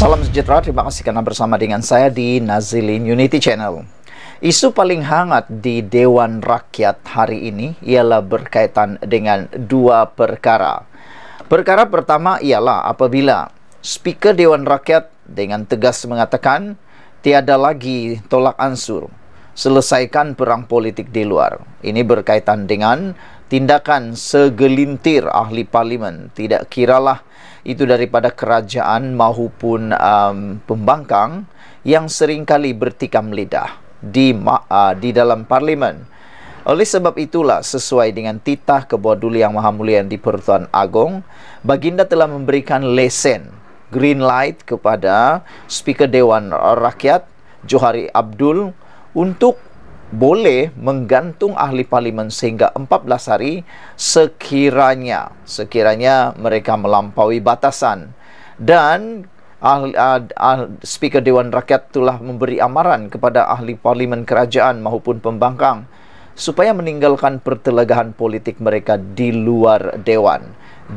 Salam sejahtera, terima kasih kerana bersama dengan saya di Nazilin Unity Channel. Isu paling hangat di Dewan Rakyat hari ini ialah berkaitan dengan dua perkara. Perkara pertama ialah apabila Speaker Dewan Rakyat dengan tegas mengatakan tiada lagi tolak ansur selesaikan perang politik di luar. Ini berkaitan dengan tindakan segelintir ahli parlimen tidak kiralah itu daripada kerajaan maupun um, pembangkang yang seringkali bertikam lidah di uh, di dalam parlimen. Oleh sebab itulah sesuai dengan titah kebawaduli yang maha mulia yang di Agong, baginda telah memberikan lesen green light kepada Speaker Dewan Rakyat Johari Abdul untuk boleh menggantung ahli parlimen sehingga 14 hari sekiranya sekiranya mereka melampaui batasan dan ahli, ahli, ahli speaker dewan rakyat telah memberi amaran kepada ahli parlimen kerajaan maupun pembangkang supaya meninggalkan pertelagahan politik mereka di luar dewan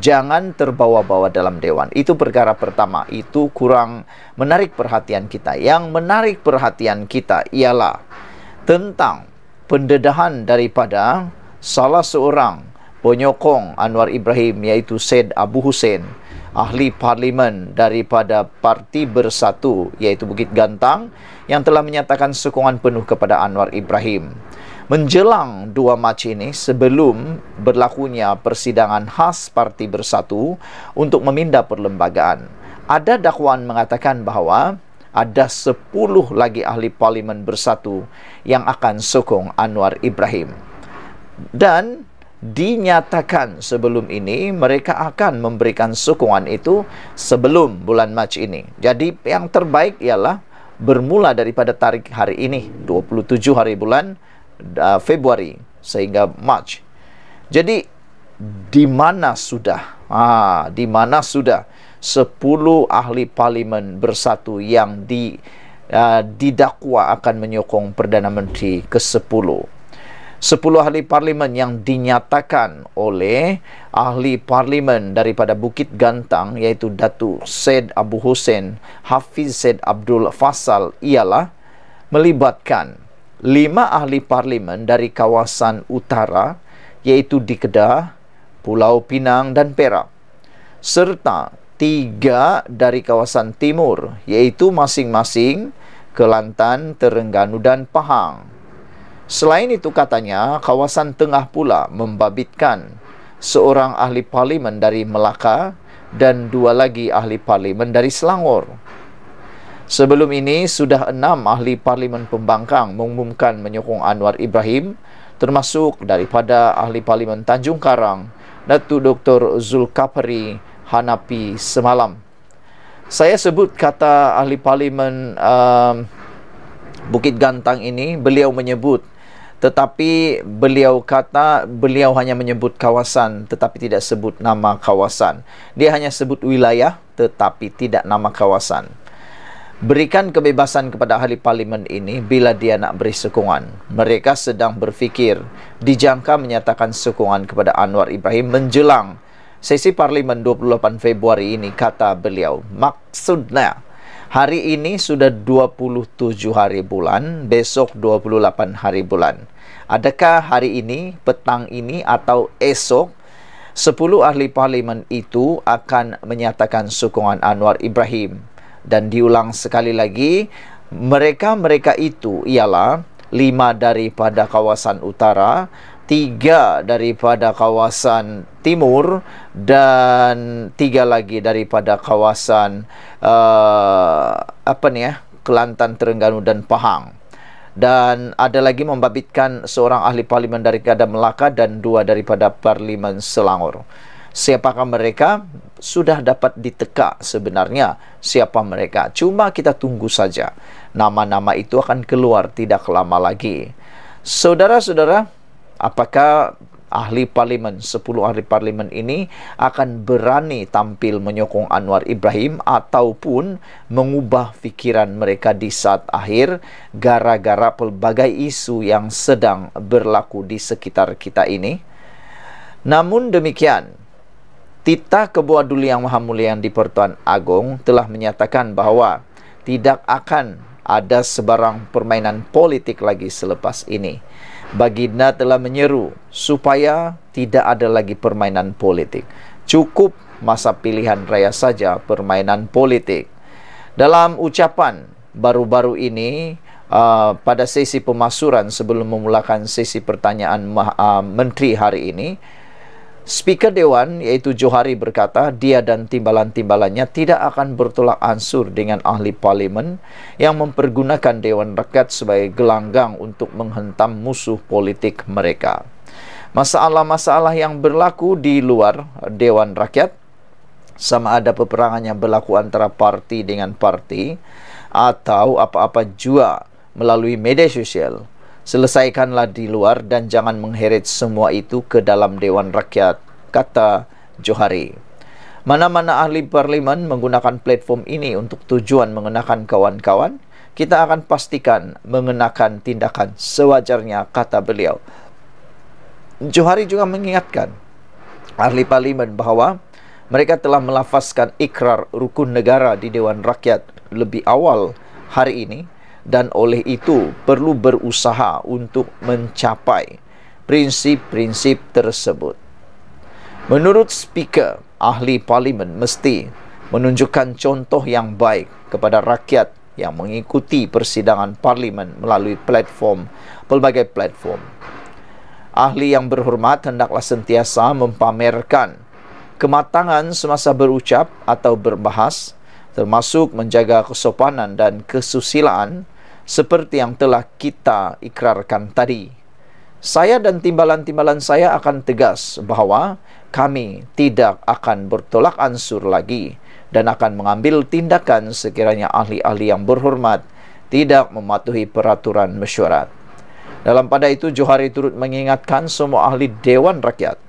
jangan terbawa-bawa dalam dewan itu perkara pertama itu kurang menarik perhatian kita yang menarik perhatian kita ialah tentang pendedahan daripada salah seorang penyokong Anwar Ibrahim iaitu Said Abu Hussein ahli parlimen daripada Parti Bersatu iaitu Bukit Gantang yang telah menyatakan sokongan penuh kepada Anwar Ibrahim. Menjelang dua Mac ini sebelum berlakunya persidangan khas Parti Bersatu untuk meminda perlembagaan, ada dakwaan mengatakan bahawa ada sepuluh lagi ahli parlimen bersatu yang akan sokong Anwar Ibrahim. Dan dinyatakan sebelum ini mereka akan memberikan sokongan itu sebelum bulan Mac ini. Jadi yang terbaik ialah bermula daripada tarikh hari ini 27 hari bulan uh, Februari sehingga Mac. Jadi di mana sudah? Ah, di mana sudah? sepuluh ahli parlimen bersatu yang di uh, didakwa akan menyokong Perdana Menteri ke-10. sepuluh ahli parlimen yang dinyatakan oleh ahli parlimen daripada Bukit Gantang iaitu Datu Said Abu Hussein Hafiz Said Abdul Fasal ialah melibatkan lima ahli parlimen dari kawasan utara iaitu di Kedah, Pulau Pinang dan Perak serta tiga dari kawasan timur iaitu masing-masing Kelantan, Terengganu dan Pahang. Selain itu katanya kawasan tengah pula membabitkan seorang ahli parlimen dari Melaka dan dua lagi ahli parlimen dari Selangor. Sebelum ini sudah enam ahli parlimen pembangkang mengumumkan menyokong Anwar Ibrahim termasuk daripada ahli parlimen Tanjung Karang Datuk Dr. Zulkafri Hanapi semalam. Saya sebut kata ahli parlimen um, Bukit Gantang ini beliau menyebut tetapi beliau kata beliau hanya menyebut kawasan tetapi tidak sebut nama kawasan. Dia hanya sebut wilayah tetapi tidak nama kawasan. Berikan kebebasan kepada ahli parlimen ini bila dia nak beri sokongan. Mereka sedang berfikir dijangka menyatakan sokongan kepada Anwar Ibrahim menjelang sesi parlimen 28 Februari ini kata beliau maksudnya hari ini sudah 27 hari bulan besok 28 hari bulan adakah hari ini petang ini atau esok 10 ahli parlimen itu akan menyatakan sokongan Anwar Ibrahim dan diulang sekali lagi mereka-mereka itu ialah lima daripada kawasan utara tiga daripada kawasan timur dan tiga lagi daripada kawasan uh, apa ni ya Kelantan Terengganu dan Pahang dan ada lagi membabitkan seorang ahli parlimen dari Kadam Melaka dan dua daripada parlimen Selangor siapakah mereka sudah dapat diteka sebenarnya siapa mereka cuma kita tunggu saja nama-nama itu akan keluar tidak lama lagi saudara-saudara apakah ahli parlimen 10 ahli parlimen ini akan berani tampil menyokong Anwar Ibrahim ataupun mengubah fikiran mereka di saat akhir gara-gara pelbagai isu yang sedang berlaku di sekitar kita ini namun demikian Tita Kebua Duli Yang Maha Mulia yang di pertuan Agong telah menyatakan bahawa tidak akan ada sebarang permainan politik lagi selepas ini baginda telah menyeru supaya tidak ada lagi permainan politik. Cukup masa pilihan raya saja permainan politik. Dalam ucapan baru-baru ini uh, pada sesi pemasuran sebelum memulakan sesi pertanyaan uh, menteri hari ini, Speaker Dewan iaitu Johari berkata dia dan timbalan-timbalannya tidak akan bertolak ansur dengan ahli parlimen yang mempergunakan Dewan Rakyat sebagai gelanggang untuk menghentam musuh politik mereka. Masalah-masalah yang berlaku di luar Dewan Rakyat sama ada peperangan yang berlaku antara parti dengan parti atau apa-apa jua melalui media sosial selesaikanlah di luar dan jangan mengheret semua itu ke dalam Dewan Rakyat, kata Johari. Mana-mana ahli parlimen menggunakan platform ini untuk tujuan mengenakan kawan-kawan, kita akan pastikan mengenakan tindakan sewajarnya, kata beliau. Johari juga mengingatkan ahli parlimen bahawa mereka telah melafazkan ikrar rukun negara di Dewan Rakyat lebih awal hari ini dan oleh itu perlu berusaha untuk mencapai prinsip-prinsip tersebut. Menurut speaker, ahli parlimen mesti menunjukkan contoh yang baik kepada rakyat yang mengikuti persidangan parlimen melalui platform pelbagai platform. Ahli yang berhormat hendaklah sentiasa mempamerkan kematangan semasa berucap atau berbahas termasuk menjaga kesopanan dan kesusilaan seperti yang telah kita ikrarkan tadi. Saya dan timbalan-timbalan saya akan tegas bahawa kami tidak akan bertolak ansur lagi dan akan mengambil tindakan sekiranya ahli-ahli yang berhormat tidak mematuhi peraturan mesyuarat. Dalam pada itu, Johari turut mengingatkan semua ahli Dewan Rakyat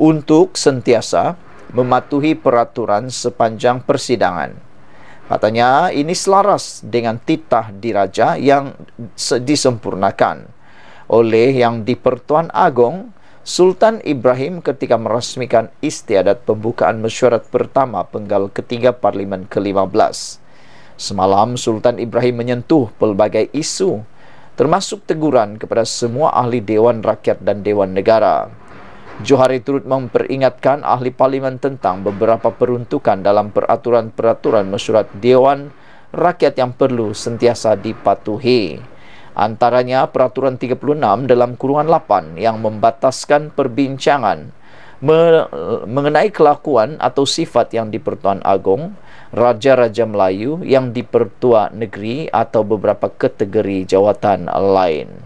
untuk sentiasa mematuhi peraturan sepanjang persidangan. Katanya ini selaras dengan titah diraja yang disempurnakan oleh yang dipertuan Agong Sultan Ibrahim ketika meresmikan istiadat pembukaan mesyuarat pertama penggal ketiga Parlimen ke-15. Semalam Sultan Ibrahim menyentuh pelbagai isu termasuk teguran kepada semua ahli Dewan Rakyat dan Dewan Negara. Johari turut memperingatkan ahli parlimen tentang beberapa peruntukan dalam peraturan-peraturan mesyuarat Dewan Rakyat yang perlu sentiasa dipatuhi. Antaranya peraturan 36 dalam kurungan 8 yang membataskan perbincangan me- mengenai kelakuan atau sifat yang dipertuan agung, raja-raja Melayu yang dipertua negeri atau beberapa kategori jawatan lain.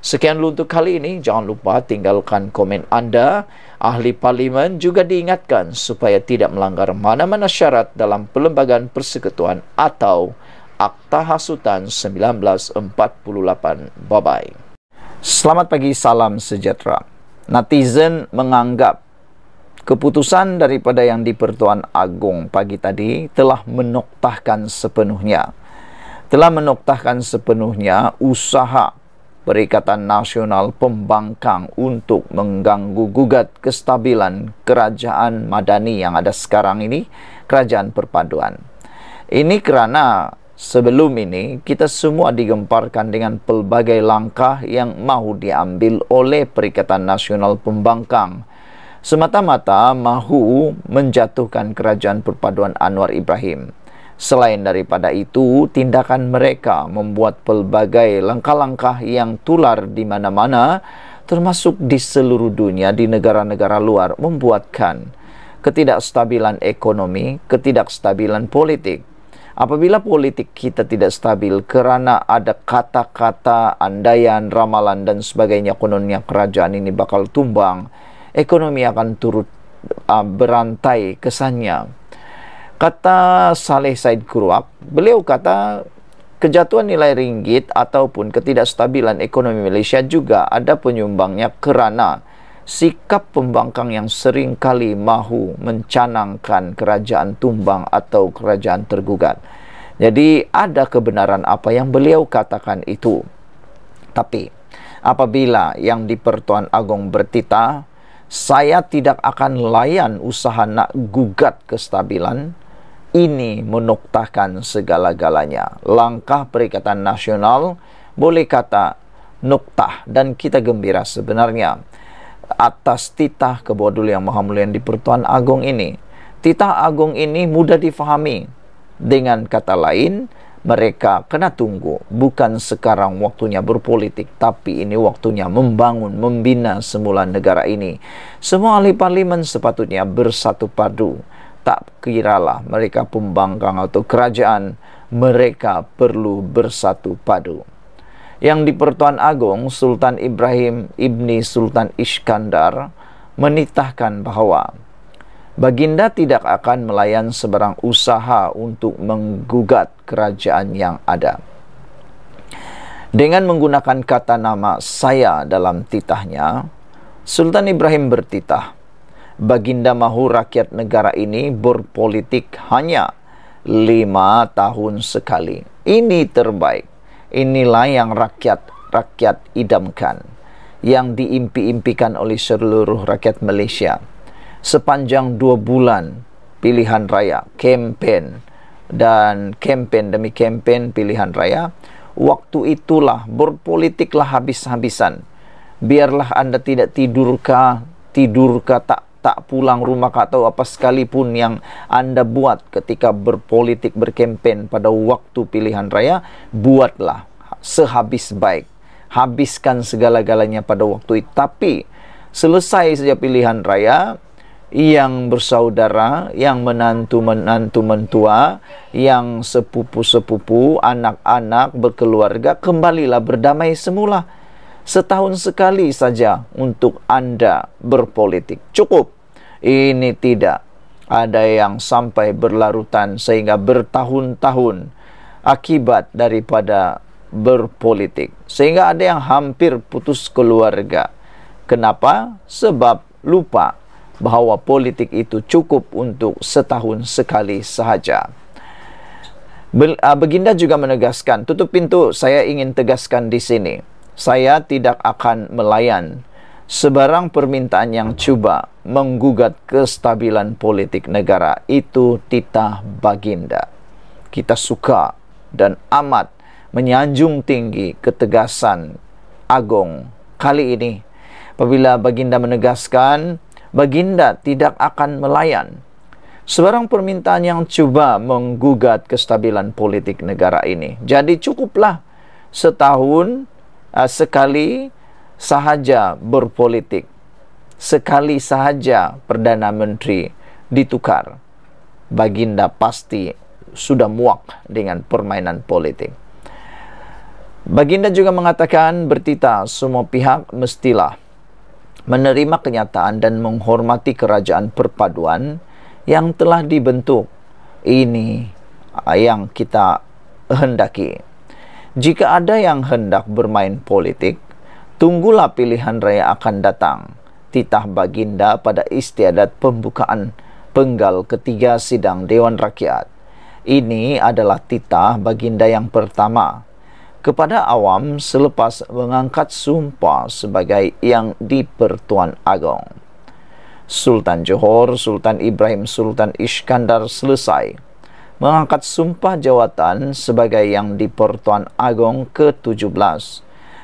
Sekian dulu untuk kali ini. Jangan lupa tinggalkan komen anda. Ahli Parlimen juga diingatkan supaya tidak melanggar mana-mana syarat dalam Perlembagaan Persekutuan atau Akta Hasutan 1948. Bye-bye. Selamat pagi, salam sejahtera. Netizen menganggap keputusan daripada yang di Pertuan Agong pagi tadi telah menoktahkan sepenuhnya telah menoktahkan sepenuhnya usaha Perikatan Nasional Pembangkang untuk mengganggu gugat kestabilan kerajaan madani yang ada sekarang ini, kerajaan perpaduan. Ini kerana sebelum ini kita semua digemparkan dengan pelbagai langkah yang mahu diambil oleh Perikatan Nasional Pembangkang semata-mata mahu menjatuhkan kerajaan perpaduan Anwar Ibrahim. Selain daripada itu, tindakan mereka membuat pelbagai langkah-langkah yang tular di mana-mana, termasuk di seluruh dunia, di negara-negara luar, membuatkan ketidakstabilan ekonomi, ketidakstabilan politik, Apabila politik kita tidak stabil karena ada kata-kata, andaian, ramalan dan sebagainya kononnya kerajaan ini bakal tumbang, ekonomi akan turut uh, berantai kesannya. Kata Saleh Said Kuruak, beliau kata kejatuhan nilai ringgit ataupun ketidakstabilan ekonomi Malaysia juga ada penyumbangnya kerana sikap pembangkang yang sering kali mahu mencanangkan kerajaan tumbang atau kerajaan tergugat. Jadi ada kebenaran apa yang beliau katakan itu. Tapi apabila yang di Pertuan Agong bertita, saya tidak akan layan usaha nak gugat kestabilan, ini menuktahkan segala-galanya. Langkah Perikatan Nasional boleh kata nuktah dan kita gembira sebenarnya atas titah kebodul yang maha mulia di Pertuan Agong ini. Titah Agong ini mudah difahami. Dengan kata lain, mereka kena tunggu. Bukan sekarang waktunya berpolitik, tapi ini waktunya membangun, membina semula negara ini. Semua ahli parlimen sepatutnya bersatu padu tak kiralah mereka pembangkang atau kerajaan mereka perlu bersatu padu yang di Pertuan Agong Sultan Ibrahim Ibni Sultan Iskandar menitahkan bahawa Baginda tidak akan melayan sebarang usaha untuk menggugat kerajaan yang ada. Dengan menggunakan kata nama saya dalam titahnya, Sultan Ibrahim bertitah, baginda mahu rakyat negara ini berpolitik hanya lima tahun sekali. Ini terbaik. Inilah yang rakyat-rakyat idamkan. Yang diimpi-impikan oleh seluruh rakyat Malaysia. Sepanjang dua bulan pilihan raya, kempen dan kempen demi kempen pilihan raya, waktu itulah berpolitiklah habis-habisan. Biarlah anda tidak tidurkah, tidurkah tak tak pulang rumah kah apa sekalipun yang anda buat ketika berpolitik berkempen pada waktu pilihan raya buatlah sehabis baik habiskan segala-galanya pada waktu itu tapi selesai saja pilihan raya yang bersaudara, yang menantu menantu mentua, yang sepupu sepupu, anak-anak berkeluarga kembalilah berdamai semula setahun sekali saja untuk anda berpolitik cukup ini tidak ada yang sampai berlarutan sehingga bertahun-tahun akibat daripada berpolitik sehingga ada yang hampir putus keluarga kenapa sebab lupa bahawa politik itu cukup untuk setahun sekali sahaja Beginda ah, juga menegaskan tutup pintu saya ingin tegaskan di sini saya tidak akan melayan sebarang permintaan yang cuba menggugat kestabilan politik negara itu titah baginda kita suka dan amat menyanjung tinggi ketegasan agung kali ini apabila baginda menegaskan baginda tidak akan melayan sebarang permintaan yang cuba menggugat kestabilan politik negara ini jadi cukuplah setahun Ah, sekali sahaja berpolitik, sekali sahaja Perdana Menteri ditukar, baginda pasti sudah muak dengan permainan politik. Baginda juga mengatakan bertita semua pihak mestilah menerima kenyataan dan menghormati kerajaan perpaduan yang telah dibentuk. Ini ah, yang kita hendaki jika ada yang hendak bermain politik, tunggulah pilihan raya akan datang. Titah Baginda pada istiadat pembukaan penggal ketiga sidang Dewan Rakyat. Ini adalah titah Baginda yang pertama. Kepada awam selepas mengangkat sumpah sebagai yang di Pertuan agong. Sultan Johor, Sultan Ibrahim, Sultan Iskandar selesai mengangkat sumpah jawatan sebagai yang di Pertuan Agong ke-17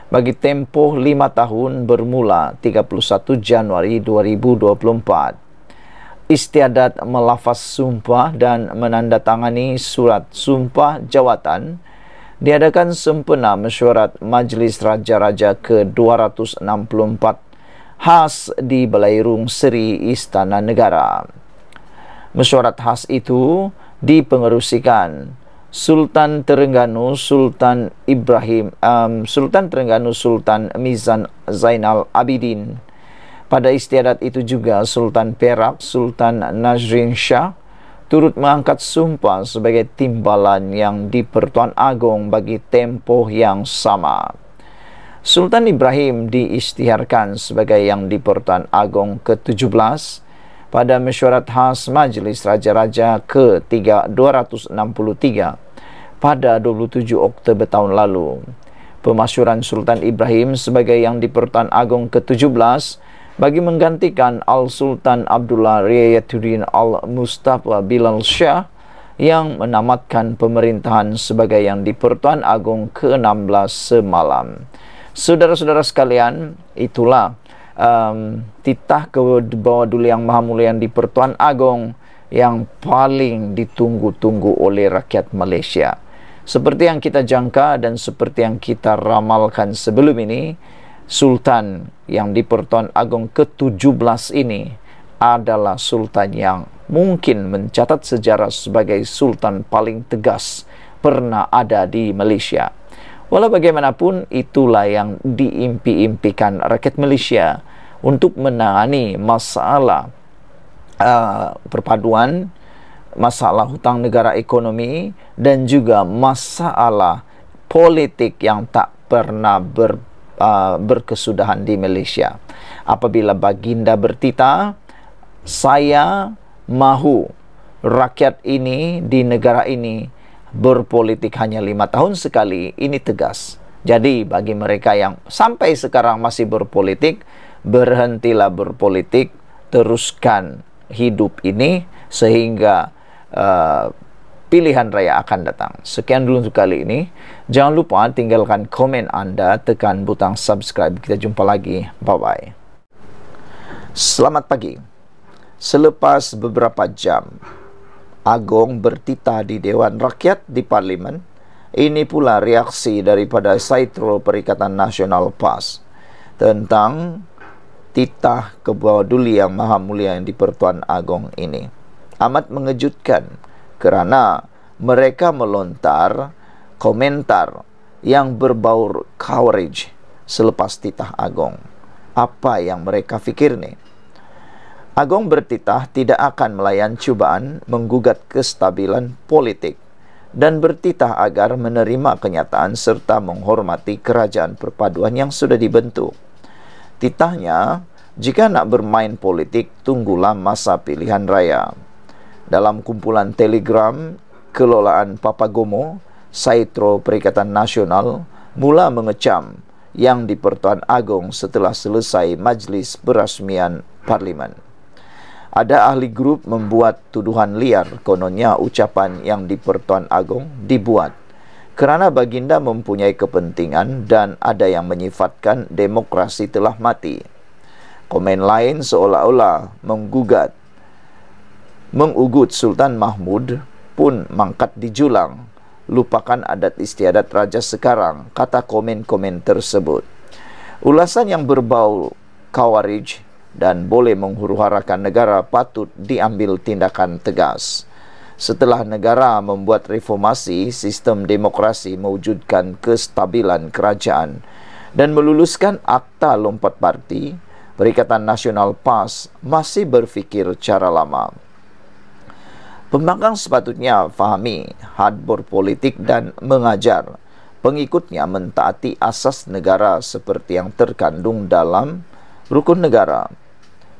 bagi tempoh lima tahun bermula 31 Januari 2024. Istiadat melafaz sumpah dan menandatangani surat sumpah jawatan diadakan sempena mesyuarat Majlis Raja-Raja ke-264 khas di Belairung Seri Istana Negara. Mesyuarat khas itu di pengerusikan Sultan Terengganu Sultan Ibrahim um, Sultan Terengganu Sultan Mizan Zainal Abidin pada istiadat itu juga Sultan Perak Sultan Nazrin Shah turut mengangkat sumpah sebagai timbalan yang di Pertuan Agong bagi tempoh yang sama. Sultan Ibrahim diistiharkan sebagai yang di Pertuan Agong ke-17 pada mesyuarat khas Majlis Raja-Raja ke-263 pada 27 Oktober tahun lalu. Pemasyuran Sultan Ibrahim sebagai yang di-Pertuan Agong ke-17 bagi menggantikan Al-Sultan Abdullah Riyaduddin Al-Mustafa Bilal Shah yang menamatkan pemerintahan sebagai yang di-Pertuan Agong ke-16 semalam. Saudara-saudara sekalian, itulah um, titah ke bawah dulu yang maha mulia yang dipertuan agong yang paling ditunggu-tunggu oleh rakyat Malaysia. Seperti yang kita jangka dan seperti yang kita ramalkan sebelum ini, Sultan yang di Pertuan agong ke-17 ini adalah Sultan yang mungkin mencatat sejarah sebagai Sultan paling tegas pernah ada di Malaysia. Walau bagaimanapun, itulah yang diimpi-impikan rakyat Malaysia untuk menangani masalah uh, perpaduan, masalah hutang negara ekonomi dan juga masalah politik yang tak pernah ber, uh, berkesudahan di Malaysia. Apabila baginda bertita, saya mahu rakyat ini di negara ini berpolitik hanya lima tahun sekali ini tegas. Jadi bagi mereka yang sampai sekarang masih berpolitik, berhentilah berpolitik, teruskan hidup ini sehingga uh, pilihan raya akan datang. Sekian dulu untuk kali ini. Jangan lupa tinggalkan komen anda, tekan butang subscribe. Kita jumpa lagi. Bye-bye. Selamat pagi. Selepas beberapa jam, agung bertita di Dewan Rakyat di Parlimen. Ini pula reaksi daripada Saitro Perikatan Nasional PAS tentang titah kebawaduli yang maha mulia yang dipertuan agung ini. Amat mengejutkan kerana mereka melontar komentar yang berbaur coverage selepas titah agung. Apa yang mereka fikir nih? Agong bertitah tidak akan melayan cubaan menggugat kestabilan politik dan bertitah agar menerima kenyataan serta menghormati kerajaan perpaduan yang sudah dibentuk. Titahnya, jika nak bermain politik, tunggulah masa pilihan raya. Dalam kumpulan telegram kelolaan Papagomo, Saitro Perikatan Nasional mula mengecam yang di Pertuan Agong setelah selesai majlis berasmian parlimen. Ada ahli grup membuat tuduhan liar kononnya ucapan yang di Pertuan Agong dibuat kerana baginda mempunyai kepentingan dan ada yang menyifatkan demokrasi telah mati. Komen lain seolah-olah menggugat mengugut Sultan Mahmud pun mangkat dijulang lupakan adat istiadat raja sekarang kata komen-komen tersebut. Ulasan yang berbau Kawarij dan boleh menghuruharakan negara patut diambil tindakan tegas. Setelah negara membuat reformasi, sistem demokrasi mewujudkan kestabilan kerajaan dan meluluskan Akta Lompat Parti, Perikatan Nasional PAS masih berfikir cara lama. Pembangkang sepatutnya fahami had politik dan mengajar pengikutnya mentaati asas negara seperti yang terkandung dalam rukun negara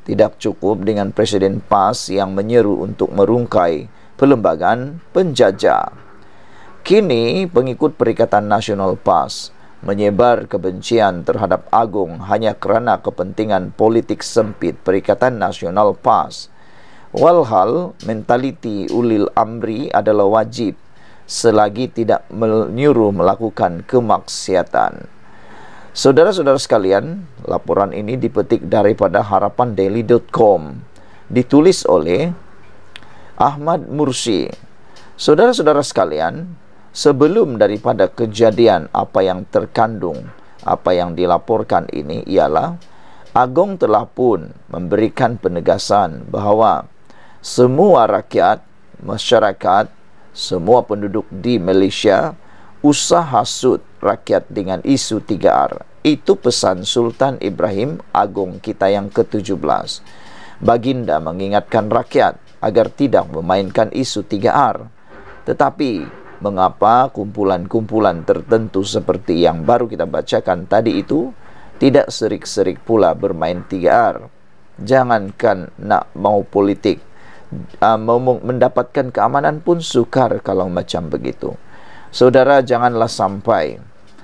tidak cukup dengan Presiden PAS yang menyeru untuk merungkai pelembagaan penjajah. Kini, pengikut Perikatan Nasional PAS menyebar kebencian terhadap Agung hanya kerana kepentingan politik sempit Perikatan Nasional PAS. Walhal, mentaliti ulil amri adalah wajib selagi tidak menyuruh melakukan kemaksiatan. Saudara-saudara sekalian, laporan ini dipetik daripada harapandaily.com. Ditulis oleh Ahmad Mursi. Saudara-saudara sekalian, sebelum daripada kejadian apa yang terkandung, apa yang dilaporkan ini ialah Agong telah pun memberikan penegasan bahawa semua rakyat, masyarakat, semua penduduk di Malaysia usah hasut rakyat dengan isu 3R. Itu pesan Sultan Ibrahim Agung kita yang ke-17. Baginda mengingatkan rakyat agar tidak memainkan isu 3R. Tetapi, mengapa kumpulan-kumpulan tertentu seperti yang baru kita bacakan tadi itu tidak serik-serik pula bermain 3R? Jangankan nak mau politik, uh, mendapatkan keamanan pun sukar kalau macam begitu. Saudara janganlah sampai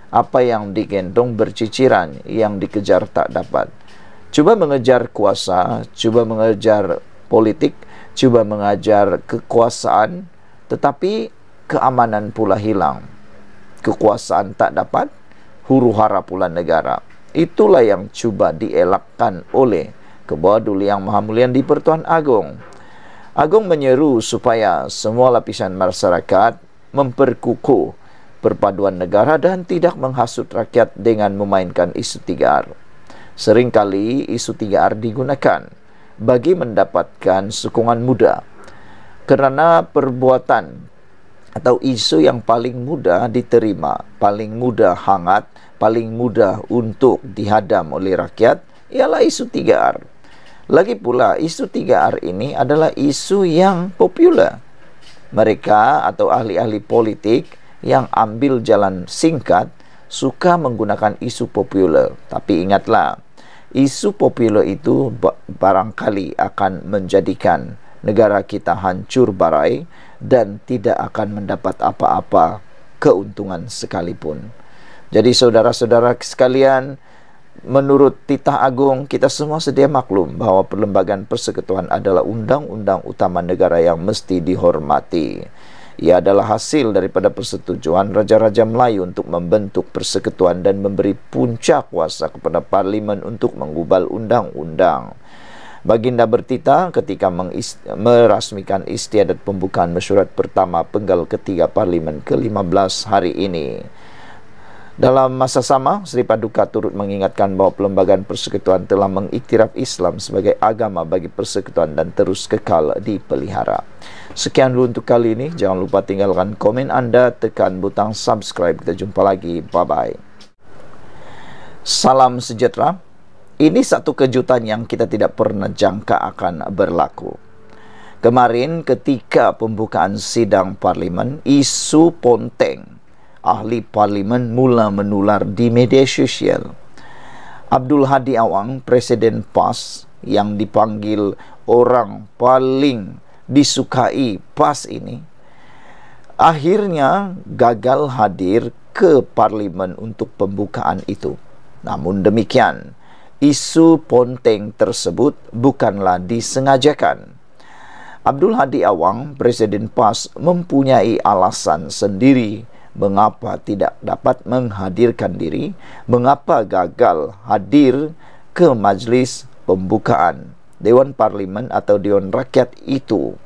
apa yang digendong berciciran yang dikejar tak dapat. Cuba mengejar kuasa, cuba mengejar politik, cuba mengejar kekuasaan tetapi keamanan pula hilang. Kekuasaan tak dapat, huru-hara pula negara. Itulah yang cuba dielakkan oleh kebodul yang maha mulia di Pertuan Agong. Agong menyeru supaya semua lapisan masyarakat memperkuku perpaduan negara dan tidak menghasut rakyat dengan memainkan isu 3R. Seringkali isu 3R digunakan bagi mendapatkan sokongan muda kerana perbuatan atau isu yang paling mudah diterima, paling mudah hangat, paling mudah untuk dihadam oleh rakyat ialah isu 3R. Lagi pula isu 3R ini adalah isu yang popular mereka atau ahli-ahli politik yang ambil jalan singkat suka menggunakan isu populer. Tapi ingatlah, isu populer itu barangkali akan menjadikan negara kita hancur barai dan tidak akan mendapat apa-apa keuntungan sekalipun. Jadi saudara-saudara sekalian, menurut titah agung kita semua sedia maklum bahawa perlembagaan persekutuan adalah undang-undang utama negara yang mesti dihormati ia adalah hasil daripada persetujuan raja-raja Melayu untuk membentuk persekutuan dan memberi puncak kuasa kepada parlimen untuk menggubal undang-undang Baginda bertita ketika merasmikan istiadat pembukaan mesyuarat pertama penggal ketiga parlimen ke-15 hari ini. Dalam masa sama, Sri Paduka turut mengingatkan bahawa Perlembagaan Persekutuan telah mengiktiraf Islam sebagai agama bagi persekutuan dan terus kekal dipelihara. Sekian dulu untuk kali ini. Jangan lupa tinggalkan komen anda, tekan butang subscribe. Kita jumpa lagi. Bye-bye. Salam sejahtera. Ini satu kejutan yang kita tidak pernah jangka akan berlaku. Kemarin ketika pembukaan sidang parlimen, isu ponteng ahli parlimen mula menular di media sosial. Abdul Hadi Awang, Presiden PAS yang dipanggil orang paling disukai PAS ini, akhirnya gagal hadir ke parlimen untuk pembukaan itu. Namun demikian, isu ponteng tersebut bukanlah disengajakan. Abdul Hadi Awang, Presiden PAS mempunyai alasan sendiri mengapa tidak dapat menghadirkan diri, mengapa gagal hadir ke majlis pembukaan Dewan Parlimen atau Dewan Rakyat itu.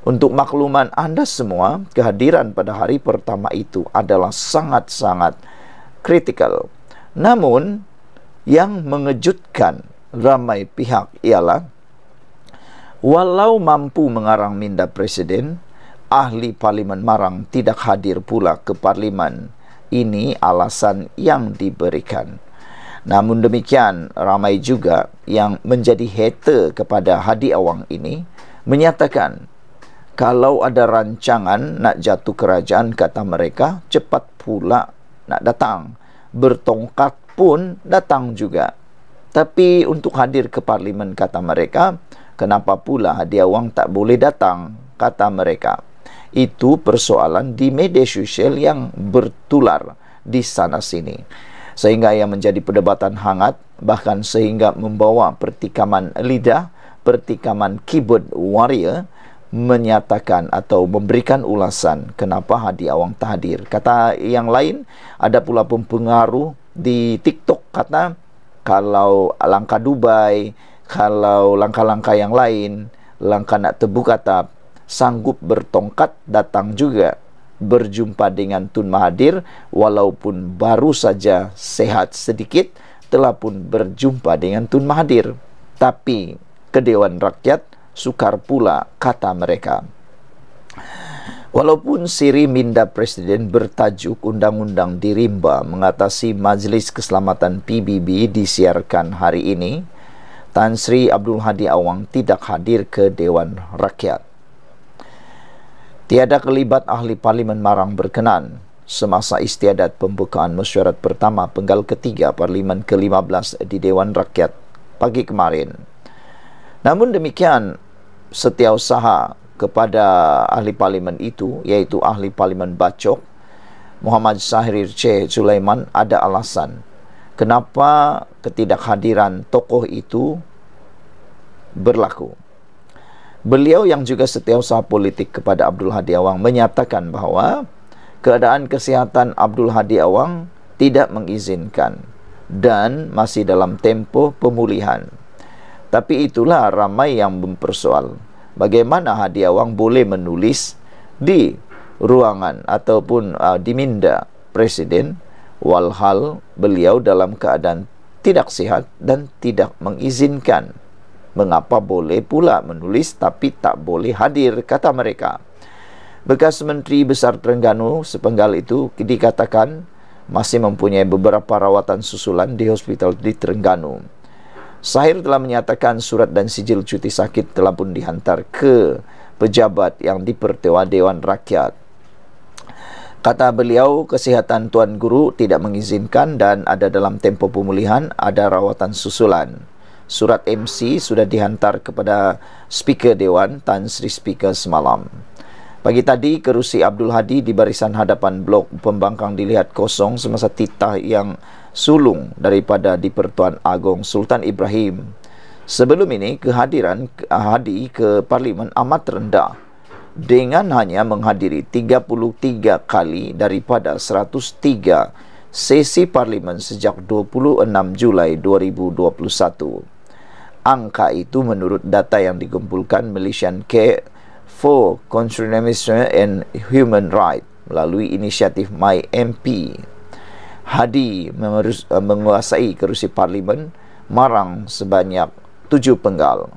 Untuk makluman Anda semua, kehadiran pada hari pertama itu adalah sangat-sangat kritikal. Namun, yang mengejutkan ramai pihak ialah walau mampu mengarang minda presiden ahli parlimen Marang tidak hadir pula ke parlimen. Ini alasan yang diberikan. Namun demikian, ramai juga yang menjadi hater kepada Hadi Awang ini menyatakan kalau ada rancangan nak jatuh kerajaan kata mereka cepat pula nak datang bertongkat pun datang juga tapi untuk hadir ke parlimen kata mereka kenapa pula Hadi Awang tak boleh datang kata mereka itu persoalan di media sosial yang bertular di sana sini sehingga ia menjadi perdebatan hangat bahkan sehingga membawa pertikaman lidah pertikaman keyboard warrior menyatakan atau memberikan ulasan kenapa Hadi Awang tak hadir. Kata yang lain, ada pula pun pengaruh di TikTok kata kalau langkah Dubai, kalau langkah-langkah yang lain, langkah nak tebu kata sanggup bertongkat datang juga berjumpa dengan Tun Mahathir walaupun baru saja sehat sedikit telah pun berjumpa dengan Tun Mahathir tapi kedewan rakyat sukar pula kata mereka Walaupun siri minda presiden bertajuk Undang-Undang Dirimba mengatasi Majlis Keselamatan PBB disiarkan hari ini, Tan Sri Abdul Hadi Awang tidak hadir ke Dewan Rakyat. Tiada kelibat ahli parlimen marang berkenan semasa istiadat pembukaan mesyuarat pertama penggal ketiga parlimen ke-15 di Dewan Rakyat pagi kemarin. Namun demikian, setiausaha kepada ahli parlimen itu, yaitu ahli parlimen Bacok, Muhammad Sahir C. Sulaiman, ada alasan kenapa ketidakhadiran tokoh itu berlaku. Beliau yang juga setiausaha politik kepada Abdul Hadi Awang menyatakan bahawa keadaan kesihatan Abdul Hadi Awang tidak mengizinkan dan masih dalam tempo pemulihan. Tapi itulah ramai yang mempersoal bagaimana Hadi Awang boleh menulis di ruangan ataupun uh, di minda presiden walhal beliau dalam keadaan tidak sihat dan tidak mengizinkan. Mengapa boleh pula menulis tapi tak boleh hadir, kata mereka. Bekas Menteri Besar Terengganu sepenggal itu dikatakan masih mempunyai beberapa rawatan susulan di hospital di Terengganu. Sahir telah menyatakan surat dan sijil cuti sakit telah pun dihantar ke pejabat yang dipertewa Dewan Rakyat. Kata beliau, kesihatan Tuan Guru tidak mengizinkan dan ada dalam tempo pemulihan ada rawatan susulan surat MC sudah dihantar kepada Speaker Dewan Tan Sri Speaker semalam. Pagi tadi kerusi Abdul Hadi di barisan hadapan blok pembangkang dilihat kosong semasa titah yang sulung daripada di Pertuan Agong Sultan Ibrahim. Sebelum ini kehadiran Hadi ke Parlimen amat rendah dengan hanya menghadiri 33 kali daripada 103 sesi Parlimen sejak 26 Julai 2021 angka itu menurut data yang dikumpulkan Malaysian Care for Consumerism and Human Rights melalui inisiatif My MP. Hadi memerus, uh, menguasai kerusi parlimen Marang sebanyak tujuh penggal.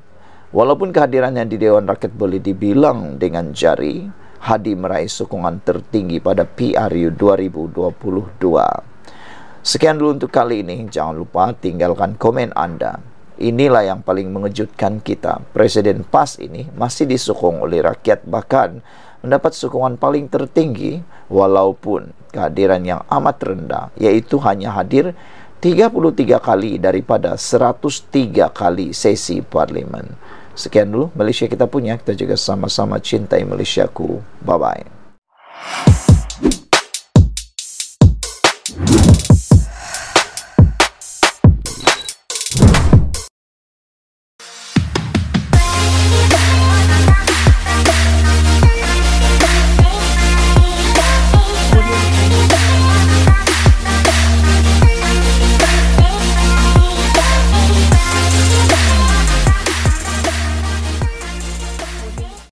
Walaupun kehadirannya di Dewan Rakyat boleh dibilang dengan jari, Hadi meraih sokongan tertinggi pada PRU 2022. Sekian dulu untuk kali ini. Jangan lupa tinggalkan komen anda inilah yang paling mengejutkan kita. Presiden PAS ini masih disokong oleh rakyat bahkan mendapat sokongan paling tertinggi walaupun kehadiran yang amat rendah yaitu hanya hadir 33 kali daripada 103 kali sesi parlimen. Sekian dulu Malaysia kita punya, kita juga sama-sama cintai Malaysiaku. Bye-bye.